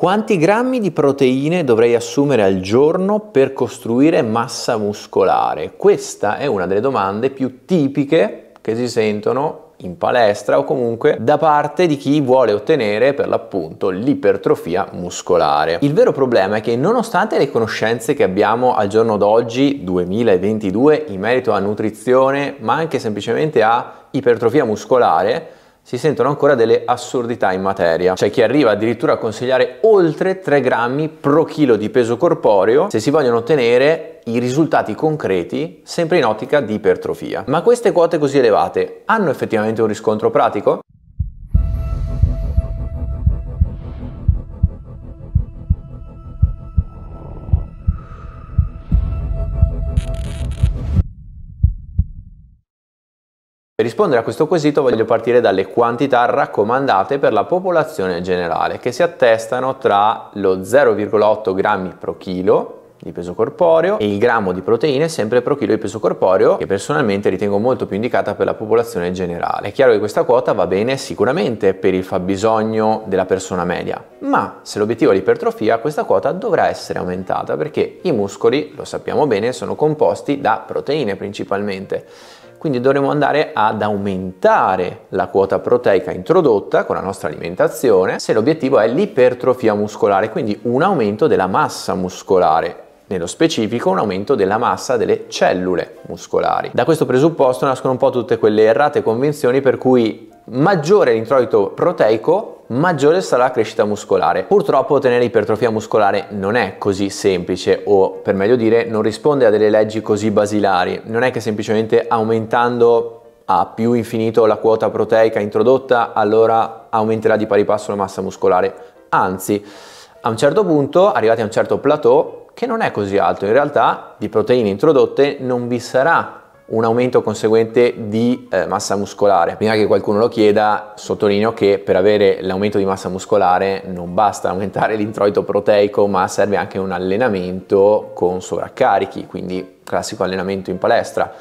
Quanti grammi di proteine dovrei assumere al giorno per costruire massa muscolare? Questa è una delle domande più tipiche che si sentono in palestra o comunque da parte di chi vuole ottenere per l'appunto l'ipertrofia muscolare. Il vero problema è che nonostante le conoscenze che abbiamo al giorno d'oggi, 2022, in merito a nutrizione, ma anche semplicemente a ipertrofia muscolare, si sentono ancora delle assurdità in materia. C'è chi arriva addirittura a consigliare oltre 3 grammi pro chilo di peso corporeo se si vogliono ottenere i risultati concreti sempre in ottica di ipertrofia. Ma queste quote così elevate hanno effettivamente un riscontro pratico? Per rispondere a questo quesito voglio partire dalle quantità raccomandate per la popolazione generale, che si attestano tra lo 0,8 grammi pro chilo di peso corporeo e il grammo di proteine sempre pro chilo di peso corporeo che personalmente ritengo molto più indicata per la popolazione generale. È chiaro che questa quota va bene sicuramente per il fabbisogno della persona media, ma se l'obiettivo è l'ipertrofia questa quota dovrà essere aumentata perché i muscoli, lo sappiamo bene, sono composti da proteine principalmente quindi dovremo andare ad aumentare la quota proteica introdotta con la nostra alimentazione se l'obiettivo è l'ipertrofia muscolare, quindi un aumento della massa muscolare nello specifico un aumento della massa delle cellule muscolari. Da questo presupposto nascono un po' tutte quelle errate convinzioni per cui maggiore l'introito proteico maggiore sarà la crescita muscolare. Purtroppo ottenere ipertrofia muscolare non è così semplice o per meglio dire non risponde a delle leggi così basilari. Non è che semplicemente aumentando a più infinito la quota proteica introdotta, allora aumenterà di pari passo la massa muscolare. Anzi, a un certo punto, arrivati a un certo plateau, che non è così alto, in realtà di proteine introdotte non vi sarà un aumento conseguente di eh, massa muscolare. Prima che qualcuno lo chieda, sottolineo che per avere l'aumento di massa muscolare non basta aumentare l'introito proteico, ma serve anche un allenamento con sovraccarichi, quindi classico allenamento in palestra.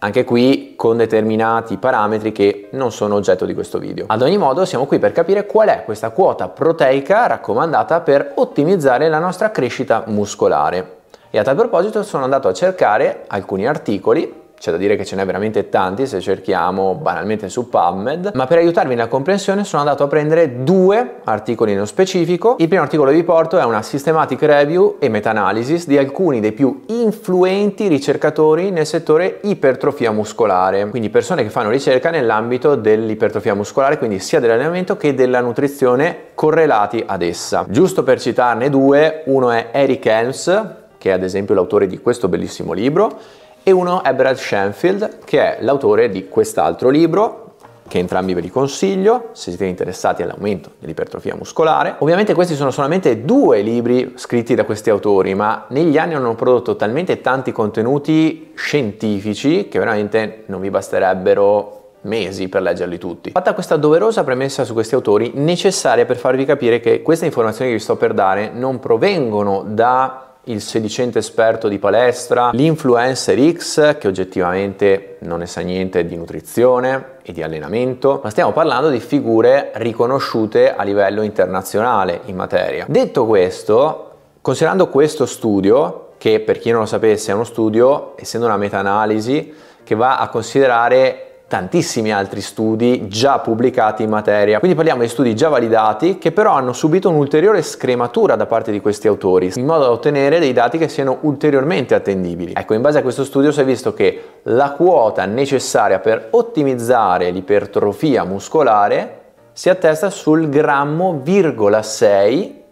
Anche qui con determinati parametri che non sono oggetto di questo video. Ad ogni modo siamo qui per capire qual è questa quota proteica raccomandata per ottimizzare la nostra crescita muscolare. E a tal proposito sono andato a cercare alcuni articoli c'è da dire che ce n'è veramente tanti se cerchiamo banalmente su PubMed, ma per aiutarvi nella comprensione sono andato a prendere due articoli nello specifico. Il primo articolo che vi porto è una systematic review e meta-analysis di alcuni dei più influenti ricercatori nel settore ipertrofia muscolare, quindi persone che fanno ricerca nell'ambito dell'ipertrofia muscolare, quindi sia dell'allenamento che della nutrizione correlati ad essa. Giusto per citarne due, uno è Eric Helms, che è ad esempio l'autore di questo bellissimo libro, e uno è Brad Shenfield, che è l'autore di quest'altro libro, che entrambi ve li consiglio se siete interessati all'aumento dell'ipertrofia muscolare. Ovviamente questi sono solamente due libri scritti da questi autori, ma negli anni hanno prodotto talmente tanti contenuti scientifici che veramente non vi basterebbero mesi per leggerli tutti. Fatta questa doverosa premessa su questi autori, necessaria per farvi capire che queste informazioni che vi sto per dare non provengono da il sedicente esperto di palestra, l'influencer X che oggettivamente non ne sa niente di nutrizione e di allenamento, ma stiamo parlando di figure riconosciute a livello internazionale in materia. Detto questo, considerando questo studio, che per chi non lo sapesse è uno studio, essendo una meta-analisi, che va a considerare tantissimi altri studi già pubblicati in materia. Quindi parliamo di studi già validati che però hanno subito un'ulteriore scrematura da parte di questi autori, in modo da ottenere dei dati che siano ulteriormente attendibili. Ecco, in base a questo studio si è visto che la quota necessaria per ottimizzare l'ipertrofia muscolare si attesta sul grammo virgola 6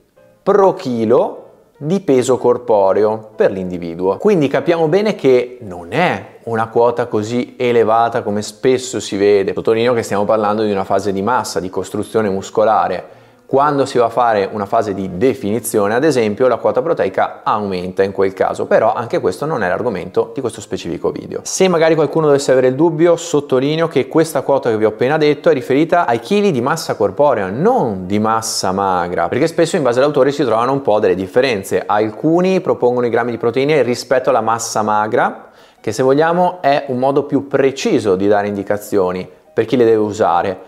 pro chilo di peso corporeo per l'individuo. Quindi capiamo bene che non è una quota così elevata come spesso si vede. Sottolineo che stiamo parlando di una fase di massa, di costruzione muscolare. Quando si va a fare una fase di definizione, ad esempio, la quota proteica aumenta in quel caso, però anche questo non è l'argomento di questo specifico video. Se magari qualcuno dovesse avere il dubbio, sottolineo che questa quota che vi ho appena detto è riferita ai chili di massa corporea, non di massa magra, perché spesso in base all'autore si trovano un po' delle differenze. Alcuni propongono i grammi di proteine rispetto alla massa magra, che se vogliamo è un modo più preciso di dare indicazioni per chi le deve usare.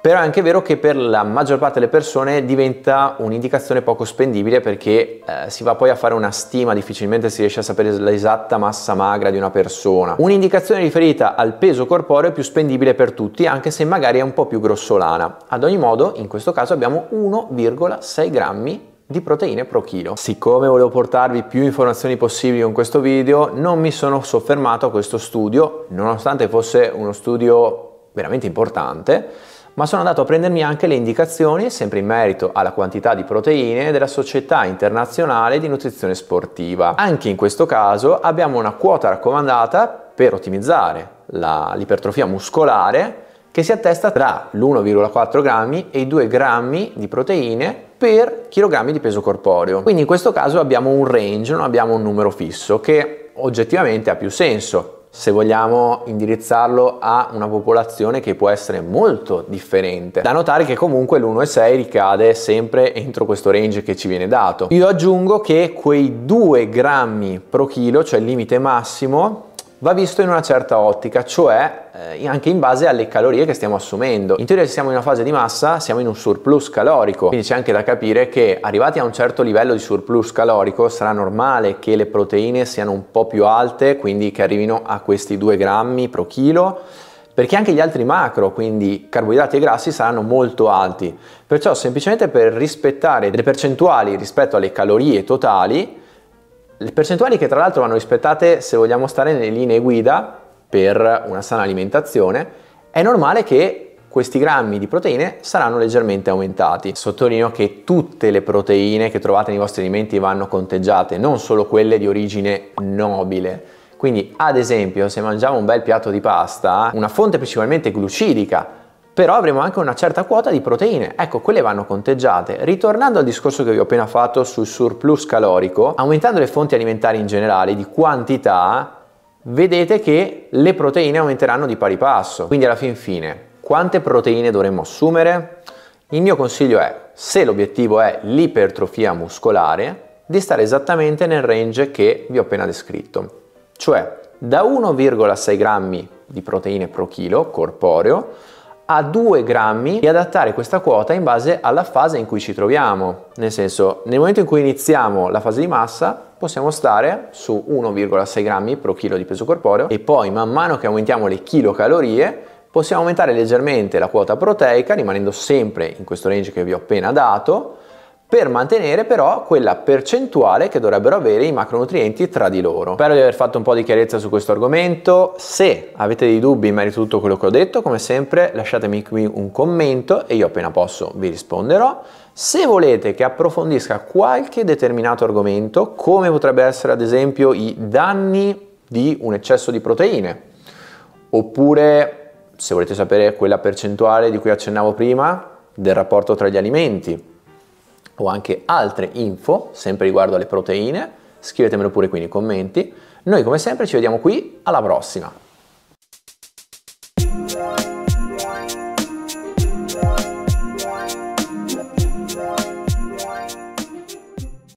Però è anche vero che per la maggior parte delle persone diventa un'indicazione poco spendibile perché eh, si va poi a fare una stima, difficilmente si riesce a sapere l'esatta massa magra di una persona. Un'indicazione riferita al peso corporeo è più spendibile per tutti, anche se magari è un po' più grossolana. Ad ogni modo, in questo caso abbiamo 1,6 grammi di proteine pro chilo. Siccome volevo portarvi più informazioni possibili con questo video, non mi sono soffermato a questo studio, nonostante fosse uno studio veramente importante, ma sono andato a prendermi anche le indicazioni, sempre in merito alla quantità di proteine, della Società Internazionale di Nutrizione Sportiva. Anche in questo caso abbiamo una quota raccomandata per ottimizzare l'ipertrofia muscolare che si attesta tra l'1,4 grammi e i 2 grammi di proteine per chilogrammi di peso corporeo. Quindi in questo caso abbiamo un range, non abbiamo un numero fisso che oggettivamente ha più senso se vogliamo indirizzarlo a una popolazione che può essere molto differente. Da notare che comunque l'1,6 ricade sempre entro questo range che ci viene dato. Io aggiungo che quei 2 grammi pro chilo, cioè il limite massimo, va visto in una certa ottica, cioè eh, anche in base alle calorie che stiamo assumendo. In teoria se siamo in una fase di massa, siamo in un surplus calorico, quindi c'è anche da capire che arrivati a un certo livello di surplus calorico sarà normale che le proteine siano un po' più alte, quindi che arrivino a questi 2 grammi pro chilo, perché anche gli altri macro, quindi carboidrati e grassi, saranno molto alti. Perciò semplicemente per rispettare le percentuali rispetto alle calorie totali, le percentuali che tra l'altro vanno rispettate se vogliamo stare nelle linee guida per una sana alimentazione, è normale che questi grammi di proteine saranno leggermente aumentati. Sottolineo che tutte le proteine che trovate nei vostri alimenti vanno conteggiate, non solo quelle di origine nobile. Quindi, ad esempio, se mangiamo un bel piatto di pasta, una fonte principalmente glucidica, però avremo anche una certa quota di proteine. Ecco, quelle vanno conteggiate. Ritornando al discorso che vi ho appena fatto sul surplus calorico, aumentando le fonti alimentari in generale di quantità, vedete che le proteine aumenteranno di pari passo. Quindi alla fin fine, quante proteine dovremmo assumere? Il mio consiglio è, se l'obiettivo è l'ipertrofia muscolare, di stare esattamente nel range che vi ho appena descritto, cioè da 1,6 grammi di proteine pro chilo corporeo a 2 grammi e adattare questa quota in base alla fase in cui ci troviamo. Nel senso, nel momento in cui iniziamo la fase di massa, possiamo stare su 1,6 grammi per chilo di peso corporeo e poi man mano che aumentiamo le chilocalorie possiamo aumentare leggermente la quota proteica rimanendo sempre in questo range che vi ho appena dato per mantenere però quella percentuale che dovrebbero avere i macronutrienti tra di loro. Spero di aver fatto un po' di chiarezza su questo argomento, se avete dei dubbi in merito a tutto quello che ho detto, come sempre lasciatemi qui un commento e io appena posso vi risponderò. Se volete che approfondisca qualche determinato argomento, come potrebbe essere ad esempio i danni di un eccesso di proteine, oppure se volete sapere quella percentuale di cui accennavo prima del rapporto tra gli alimenti, o anche altre info, sempre riguardo alle proteine, scrivetemelo pure qui nei commenti. Noi come sempre ci vediamo qui, alla prossima!